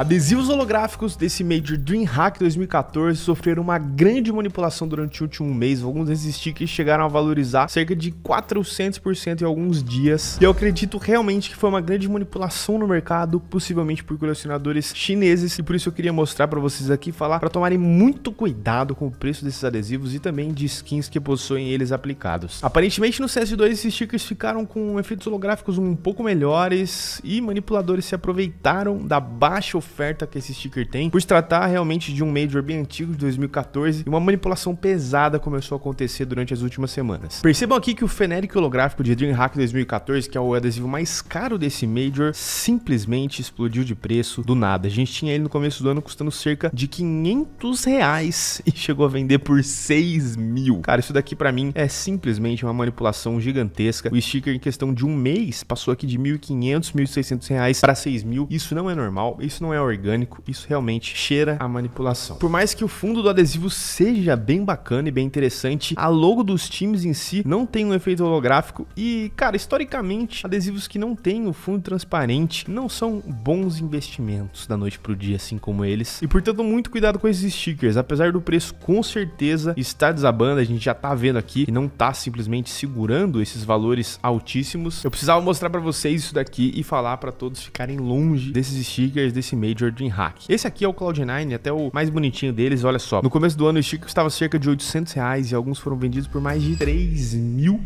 Adesivos holográficos desse Major Dreamhack 2014 sofreram uma grande manipulação durante o último mês, alguns desses stickers chegaram a valorizar cerca de 400% em alguns dias, e eu acredito realmente que foi uma grande manipulação no mercado, possivelmente por colecionadores chineses, e por isso eu queria mostrar para vocês aqui, falar para tomarem muito cuidado com o preço desses adesivos e também de skins que possuem eles aplicados. Aparentemente no CS2 esses stickers ficaram com efeitos holográficos um pouco melhores, e manipuladores se aproveitaram da baixa oferta oferta que esse sticker tem, por se tratar realmente de um Major bem antigo de 2014, e uma manipulação pesada começou a acontecer durante as últimas semanas. Percebam aqui que o fenérico holográfico de DreamHack 2014, que é o adesivo mais caro desse Major, simplesmente explodiu de preço do nada. A gente tinha ele no começo do ano custando cerca de 500 reais e chegou a vender por 6 mil. Cara, isso daqui para mim é simplesmente uma manipulação gigantesca. O sticker em questão de um mês passou aqui de 1.500, 1.600 reais para 6 mil. Isso não é normal, isso não é é orgânico, isso realmente cheira a manipulação. Por mais que o fundo do adesivo seja bem bacana e bem interessante, a logo dos times em si não tem um efeito holográfico e, cara, historicamente, adesivos que não têm o fundo transparente não são bons investimentos da noite pro dia, assim como eles. E portanto, muito cuidado com esses stickers, apesar do preço com certeza estar desabando, a gente já tá vendo aqui e não tá simplesmente segurando esses valores altíssimos. Eu precisava mostrar para vocês isso daqui e falar para todos ficarem longe desses stickers desse meio Major Hack. Esse aqui é o Cloud9, até o mais bonitinho deles, olha só. No começo do ano o stick custava cerca de 800 reais e alguns foram vendidos por mais de 3 mil.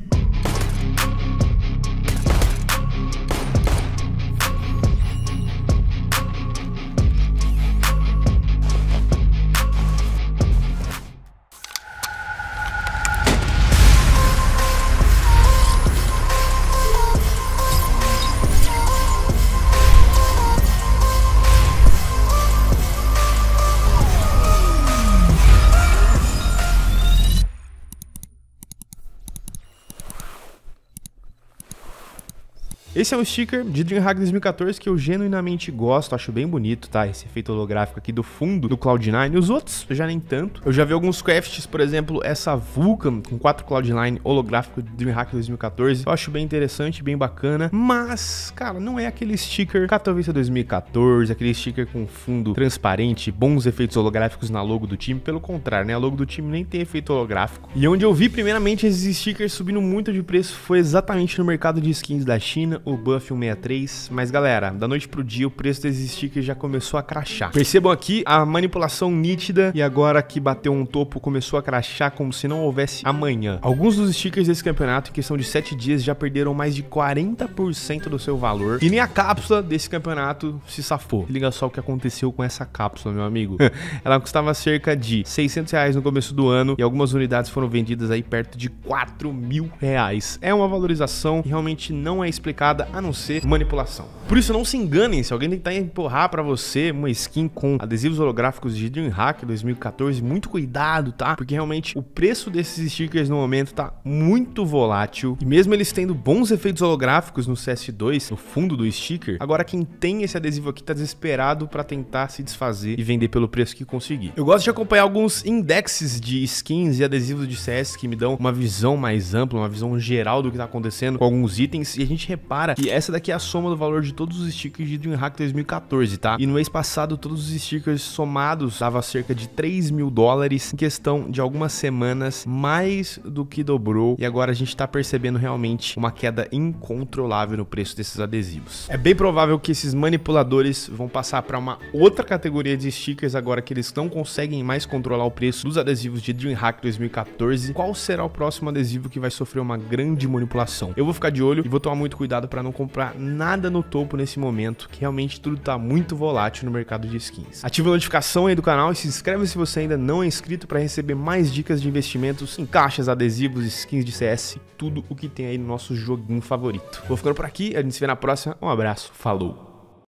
Esse é um sticker de DreamHack 2014 que eu genuinamente gosto, acho bem bonito, tá? Esse efeito holográfico aqui do fundo do Cloud9. Os outros, já nem tanto. Eu já vi alguns crafts, por exemplo, essa Vulcan com 4 Cloud9 holográfico de DreamHack 2014. Eu acho bem interessante, bem bacana. Mas, cara, não é aquele sticker Katowice 2014, aquele sticker com fundo transparente, bons efeitos holográficos na logo do time. Pelo contrário, né? A logo do time nem tem efeito holográfico. E onde eu vi primeiramente esses stickers subindo muito de preço foi exatamente no mercado de skins da China o buff 163, mas galera, da noite pro dia o preço desses stickers já começou a crachar. Percebam aqui a manipulação nítida e agora que bateu um topo começou a crachar como se não houvesse amanhã. Alguns dos stickers desse campeonato em questão de 7 dias já perderam mais de 40% do seu valor e nem a cápsula desse campeonato se safou. Liga só o que aconteceu com essa cápsula, meu amigo. Ela custava cerca de 600 reais no começo do ano e algumas unidades foram vendidas aí perto de 4 mil reais. É uma valorização que realmente não é explicada nada a não ser manipulação. Por isso, não se enganem se alguém tentar empurrar para você uma skin com adesivos holográficos de DreamHack 2014, muito cuidado, tá? Porque realmente o preço desses stickers no momento tá muito volátil e mesmo eles tendo bons efeitos holográficos no CS2, no fundo do sticker, agora quem tem esse adesivo aqui tá desesperado para tentar se desfazer e vender pelo preço que conseguir. Eu gosto de acompanhar alguns indexes de skins e adesivos de CS que me dão uma visão mais ampla, uma visão geral do que tá acontecendo com alguns itens e a gente repara cara que essa daqui é a soma do valor de todos os stickers de DreamHack 2014, tá? E no mês passado, todos os stickers somados dava cerca de 3 mil dólares em questão de algumas semanas, mais do que dobrou. E agora a gente tá percebendo realmente uma queda incontrolável no preço desses adesivos. É bem provável que esses manipuladores vão passar para uma outra categoria de stickers agora que eles não conseguem mais controlar o preço dos adesivos de DreamHack 2014. Qual será o próximo adesivo que vai sofrer uma grande manipulação? Eu vou ficar de olho e vou tomar muito cuidado para não comprar nada no topo nesse momento, que realmente tudo tá muito volátil no mercado de skins. Ativa a notificação aí do canal e se inscreve se você ainda não é inscrito para receber mais dicas de investimentos em caixas, adesivos, skins de CS, tudo o que tem aí no nosso joguinho favorito. Vou ficando por aqui, a gente se vê na próxima. Um abraço, falou!